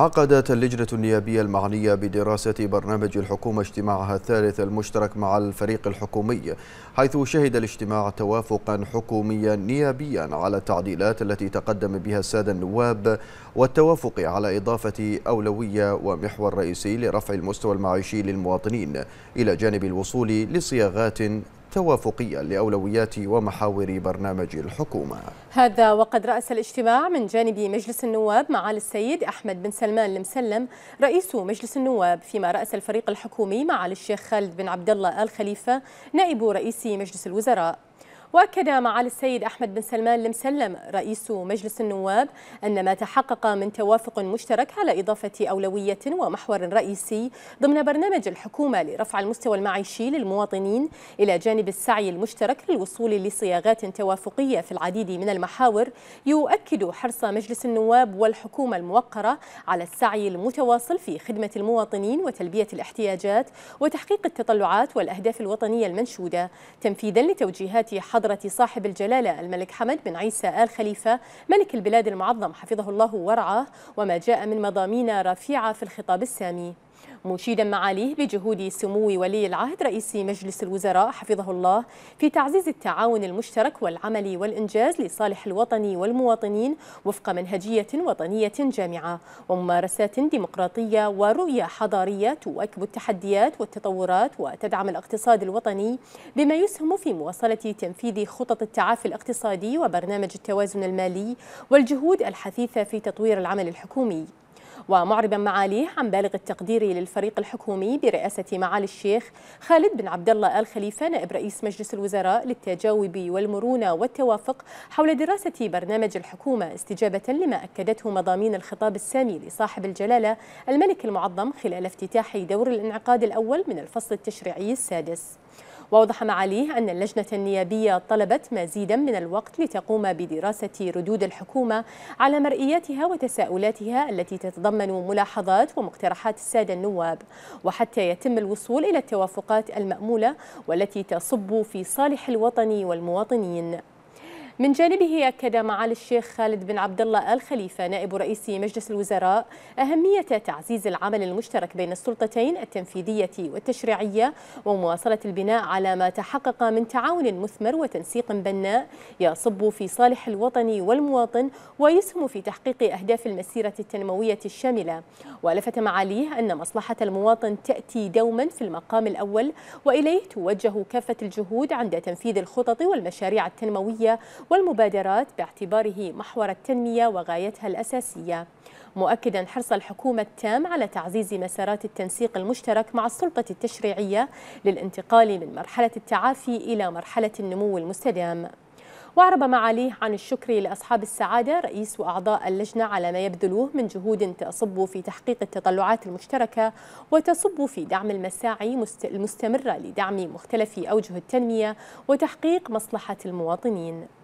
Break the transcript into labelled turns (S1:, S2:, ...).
S1: عقدت اللجنة النيابية المعنية بدراسة برنامج الحكومة اجتماعها الثالث المشترك مع الفريق الحكومي حيث شهد الاجتماع توافقا حكوميا نيابيا على التعديلات التي تقدم بها السادة النواب والتوافق على إضافة أولوية ومحور رئيسي لرفع المستوى المعيشي للمواطنين إلى جانب الوصول لصياغات توافقيا لأولويات ومحاور برنامج الحكومة
S2: هذا وقد رأس الاجتماع من جانب مجلس النواب معالي السيد أحمد بن سلمان المسلم رئيس مجلس النواب فيما رأس الفريق الحكومي معالي الشيخ خالد بن عبد الله آل خليفة نائب رئيس مجلس الوزراء وأكد معالي السيد أحمد بن سلمان المسلم رئيس مجلس النواب أن ما تحقق من توافق مشترك على إضافة أولوية ومحور رئيسي ضمن برنامج الحكومة لرفع المستوى المعيشي للمواطنين إلى جانب السعي المشترك للوصول لصياغات توافقية في العديد من المحاور يؤكد حرص مجلس النواب والحكومة الموقرة على السعي المتواصل في خدمة المواطنين وتلبية الاحتياجات وتحقيق التطلعات والأهداف الوطنية المنشودة تنفيذا لتوجيهات حضر حضرة صاحب الجلالة الملك حمد بن عيسى آل خليفة ملك البلاد المعظم حفظه الله ورعاه وما جاء من مضامين رفيعة في الخطاب السامي مشيدا معاليه بجهود سمو ولي العهد رئيس مجلس الوزراء حفظه الله في تعزيز التعاون المشترك والعمل والإنجاز لصالح الوطن والمواطنين وفق منهجية وطنية جامعة وممارسات ديمقراطية ورؤية حضارية تواكب التحديات والتطورات وتدعم الاقتصاد الوطني بما يسهم في مواصلة تنفيذ خطط التعافي الاقتصادي وبرنامج التوازن المالي والجهود الحثيثة في تطوير العمل الحكومي ومعربا معاليه عن بالغ التقدير للفريق الحكومي برئاسة معالي الشيخ خالد بن عبد الله آل خليفة نائب رئيس مجلس الوزراء للتجاوب والمرونة والتوافق حول دراسة برنامج الحكومة استجابة لما أكدته مضامين الخطاب السامي لصاحب الجلالة الملك المعظم خلال افتتاح دور الانعقاد الأول من الفصل التشريعي السادس. وأوضح معاليه أن اللجنة النيابية طلبت مزيدا من الوقت لتقوم بدراسة ردود الحكومة على مرئياتها وتساؤلاتها التي تتضمن ملاحظات ومقترحات السادة النواب وحتى يتم الوصول إلى التوافقات المأمولة والتي تصب في صالح الوطن والمواطنين من جانبه أكد معالي الشيخ خالد بن عبد الله آل خليفة نائب رئيس مجلس الوزراء أهمية تعزيز العمل المشترك بين السلطتين التنفيذية والتشريعية ومواصلة البناء على ما تحقق من تعاون مثمر وتنسيق بناء يصب في صالح الوطن والمواطن ويسهم في تحقيق أهداف المسيرة التنموية الشاملة ولفت معاليه أن مصلحة المواطن تأتي دوما في المقام الأول وإليه توجه كافة الجهود عند تنفيذ الخطط والمشاريع التنموية والمبادرات باعتباره محور التنمية وغايتها الأساسية مؤكدا حرص الحكومة التام على تعزيز مسارات التنسيق المشترك مع السلطة التشريعية للانتقال من مرحلة التعافي إلى مرحلة النمو المستدام وأعرب معاليه عن الشكر لأصحاب السعادة رئيس وأعضاء اللجنة على ما يبذلوه من جهود تصب في تحقيق التطلعات المشتركة وتصب في دعم المساعي المستمرة لدعم مختلف أوجه التنمية وتحقيق مصلحة المواطنين